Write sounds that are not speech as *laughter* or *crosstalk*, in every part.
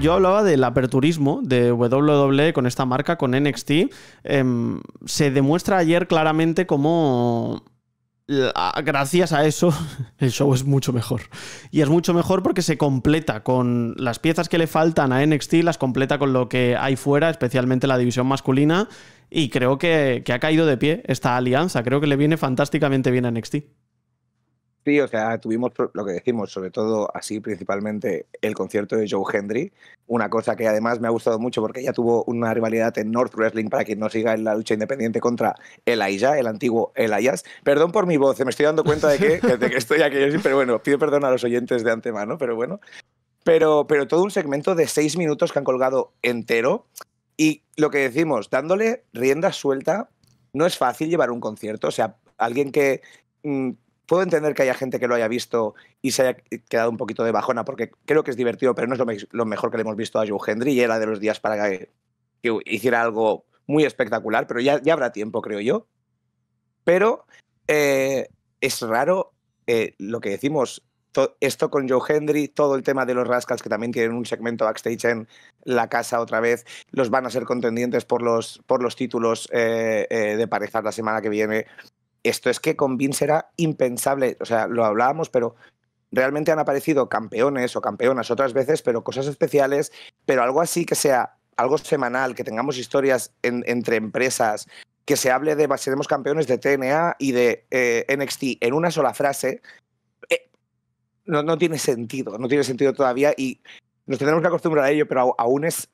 yo hablaba del aperturismo de WWE con esta marca, con NXT. Em, se demuestra ayer claramente cómo gracias a eso, *laughs* el show es mucho mejor. Y es mucho mejor porque se completa con las piezas que le faltan a NXT, las completa con lo que hay fuera, especialmente la división masculina. Y creo que ha caído de pie esta alianza. Creo que le viene fantásticamente bien a NXT. Sí, o sea, tuvimos lo que decimos, sobre todo así principalmente el concierto de Joe Hendry, una cosa que además me ha gustado mucho porque ya tuvo una rivalidad en North Wrestling para quien no siga en la lucha independiente contra el Elijah, el antiguo Elias. Perdón por mi voz, eh, me estoy dando cuenta de que, estoy aquí, pero bueno, pido perdón a los oyentes de antemano, pero bueno. Pero, pero todo un segmento de seis minutos que han colgado entero y lo que decimos, dándole rienda suelta, no es fácil llevar un concierto, o sea, alguien que mm, puedo entender que haya gente que lo haya visto y se haya quedado un poquito de bajona, porque creo que es divertido, pero no es lo, mejor que le hemos visto a Joe Hendry y era de los días para que, hiciera algo muy espectacular, pero ya, habrá tiempo, creo yo. Pero eh, es raro eh, lo que decimos. Esto con Joe Hendry, todo el tema de los Rascals, que también tienen un segmento backstage en la casa otra vez, los van a ser contendientes por los, por los títulos eh, de parejas la semana que viene. Esto es que con Vince era impensable, o sea, lo hablábamos, pero realmente han aparecido campeones o campeonas otras veces, pero cosas especiales, pero algo así que sea algo semanal, que tengamos historias entre empresas, que se hable de seremos campeones de TNA y de eh, NXT en una sola frase, eh, no, tiene sentido, no tiene sentido todavía y nos tenemos que acostumbrar a ello, pero aún es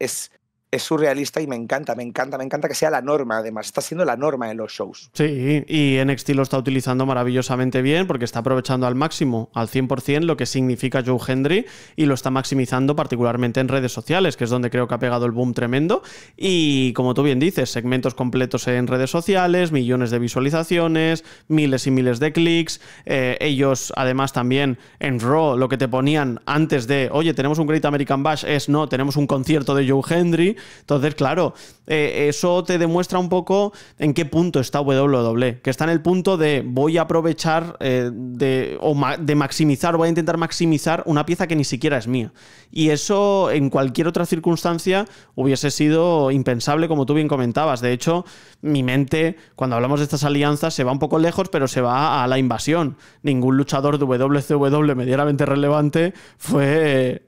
es surrealista y me encanta, me encanta, me encanta que sea la norma, además, está siendo la norma en los shows. Sí, y NXT lo está utilizando maravillosamente bien porque está aprovechando al máximo, al 100%, lo que significa Joe Hendry y lo está maximizando particularmente en redes sociales, que es donde creo que ha pegado el boom tremendo. Y como tú bien dices, segmentos completos en redes sociales, millones de visualizaciones, miles y miles de clics. Eh, ellos, además, también en Raw, lo que te ponían antes de, oye, tenemos un Great American Bash, es no, tenemos un concierto de Joe Hendry. Entonces, claro, eh, eso te demuestra un poco en qué punto está WWE, que está en el punto de voy a aprovechar eh, de, o de maximizar, voy a intentar maximizar una pieza que ni siquiera es mía. Y eso en cualquier otra circunstancia hubiese sido impensable, como tú bien comentabas. De hecho, mi mente, cuando hablamos de estas alianzas, se va un poco lejos, pero se va a la invasión. Ningún luchador de WCW medianamente relevante fue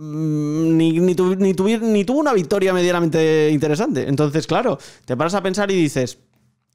Mm, ni, ni, ni, ni tuvo una victoria medianamente interesante. Entonces, claro, te paras a pensar y dices,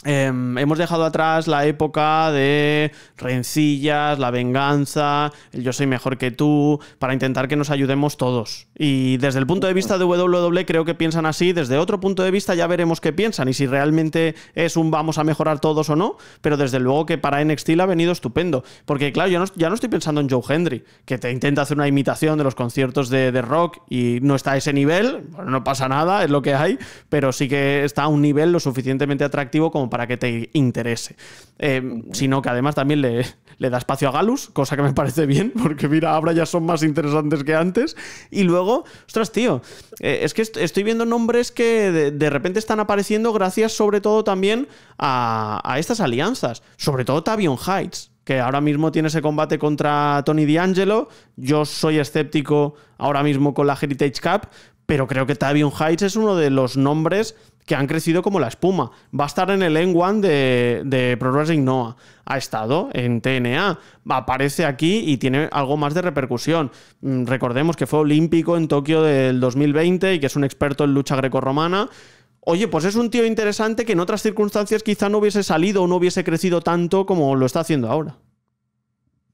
Em, hemos dejado atrás la época de rencillas, la venganza, el yo soy mejor que tú, para intentar que nos ayudemos todos. Y desde el punto de vista de WWE creo que piensan así, desde otro punto de vista ya veremos qué piensan y si realmente es un vamos a mejorar todos o no, pero desde luego que para NXT ha venido estupendo, porque claro, yo ya no estoy pensando en Joe Hendry, que te intenta hacer una imitación de los conciertos de, rock y no está a ese nivel, bueno, no pasa nada, es lo que hay, pero sí que está a un nivel lo suficientemente atractivo como para para que te interese. Eh, sino que además también le, da espacio a Galus, cosa que me parece bien, *laughs* porque mira, ahora ya son más interesantes que antes. Y luego, ostras, tío, eh, es que estoy viendo nombres que de, repente están apareciendo gracias sobre todo también a, a estas alianzas, sobre todo Tavion Heights que ahora mismo tiene ese combate contra Tony D'Angelo. Yo soy escéptico ahora mismo con la Heritage Cup, pero creo que Tavion Heights es uno de los nombres que han crecido como la espuma. Va a estar en el N1 de, de Pro Wrestling Noah. Ha estado en TNA. Aparece aquí y tiene algo más de repercusión. Mm, recordemos que fue olímpico en Tokio del 2020 y que es un experto en lucha grecorromana. Oye, pues es un tío interesante que en otras circunstancias quizá no hubiese salido o no hubiese crecido tanto como lo está haciendo ahora.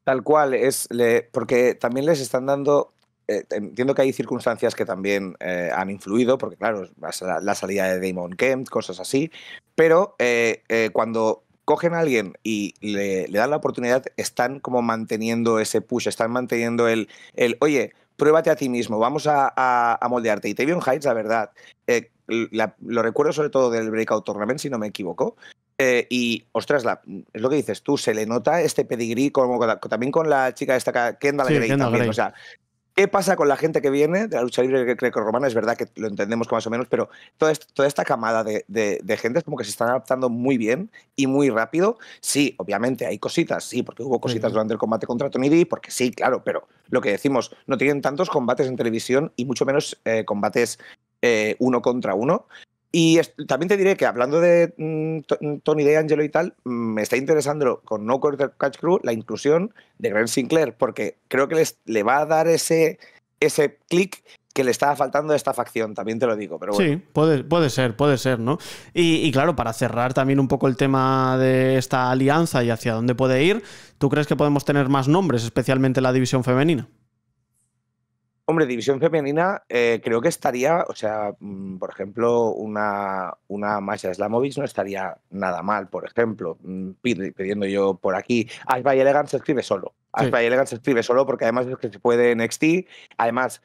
Tal cual, es porque también les están dando eh, entiendo que hay circunstancias que también eh, han influido, porque claro, la, la, salida de Damon Kemp, cosas así, pero eh, cuando cogen a alguien y le, dan la oportunidad, están como manteniendo ese push, están manteniendo el, el oye, pruébate a ti mismo, vamos a, moldearte. Y Tavion Heights, la verdad, lo recuerdo sobre todo del Breakout Tournament, si no me equivoco, y, ostras, la, es lo que dices tú, se le nota este pedigrí como, también con la chica esta, Kendall sí, Grey. Kendall también, O sea, ¿Qué pasa con la gente que viene de la lucha libre greco-romana? Es verdad que lo entendemos más o menos, pero toda, esta, camada de, de, gente es como que se están adaptando muy bien y muy rápido. Sí, obviamente hay cositas, sí, porque hubo cositas durante el combate contra Tony porque sí, claro, pero lo que decimos, no tienen tantos combates en televisión y mucho menos eh, combates eh, uno contra uno. Y también te diré que hablando de mm, mm, Tony De Angelo y tal, mm, me está interesando con No Quarter Catch Crew la inclusión de Grant Sinclair, porque creo que le va a dar ese, ese clic que le estaba faltando a esta facción, también te lo digo. Pero Sí, puede, puede ser, puede ser, ¿no? Y, y, claro, para cerrar también un poco el tema de esta alianza y hacia dónde puede ir, ¿tú crees que podemos tener más nombres, especialmente la división femenina? Hombre, división femenina, eh, creo que estaría, o sea, mm, por ejemplo, una, una Masha Slamovic no estaría nada mal, por ejemplo, mm, pidiendo yo por aquí. Ashby Elegant se escribe solo. Ashby Elegant se escribe solo porque además es que se puede NXT. Además,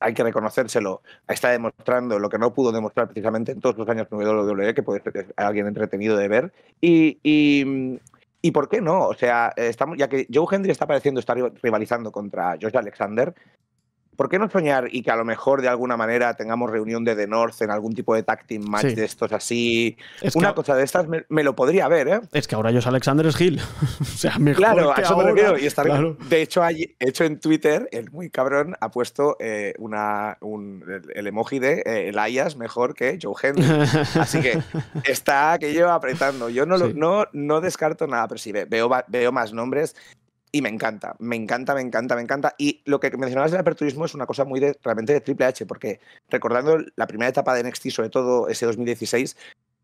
hay que reconocérselo, está demostrando lo que no pudo demostrar precisamente en todos los años de WWE, que puede ser alguien entretenido de ver. Y, mm, y, por qué no? O sea, estamos, ya que Joe Henry está pareciendo estar rivalizando contra George Alexander, ¿por qué no soñar y que a lo mejor de alguna manera tengamos reunión de The North en algún tipo de tag match de estos así? Una cosa de estas me, lo podría ver, ¿eh? Es que ahora yo soy Alexander Schill. *laughs* o sea, mejor Claro, que De hecho, hay, hecho, en Twitter, el muy cabrón ha puesto eh, una, un, el, emoji de Elias eh, mejor que Joe Henry. *laughs* Así que está aquello apretando. Yo no, no, no descarto nada, pero sí veo, veo más nombres. Y me encanta, me encanta, me encanta, me encanta. Y lo que mencionabas del aperturismo es una cosa muy de, realmente de Triple H, porque recordando la primera etapa de NXT, sobre todo ese 2016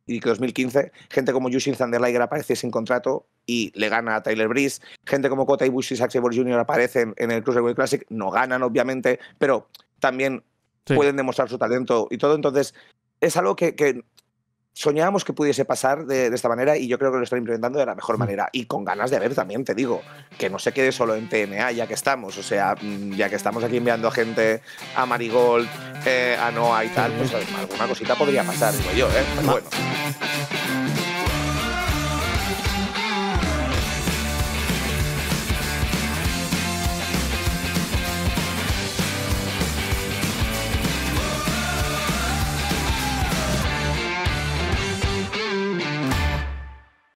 y 2015, gente como Yushin Thunderliger aparece sin contrato y le gana a Tyler Breeze, gente como Kota Ibushi y Saxe Jr. aparecen en el Cruiserweight Classic, no ganan obviamente, pero también pueden demostrar su talento y todo. Entonces, es algo que soñábamos que pudiese pasar de, esta manera y yo creo que lo están implementando de la mejor hmm. manera. Y con ganas de ver también, te digo, que no se quede solo en TNA, ya que estamos. O sea, mm, ya que estamos aquí enviando a gente a Marigold, eh, a Noah y tal, pues alguna cosita podría pasar, digo yo, ¿eh? bueno.